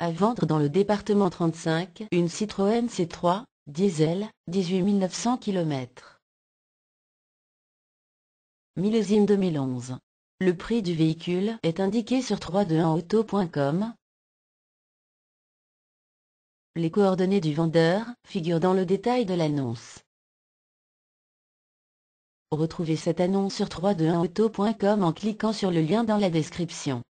à vendre dans le département 35 une Citroën C3, diesel, 18 900 km. Millésime 2011. Le prix du véhicule est indiqué sur 321auto.com. Les coordonnées du vendeur figurent dans le détail de l'annonce. Retrouvez cette annonce sur 321auto.com en cliquant sur le lien dans la description.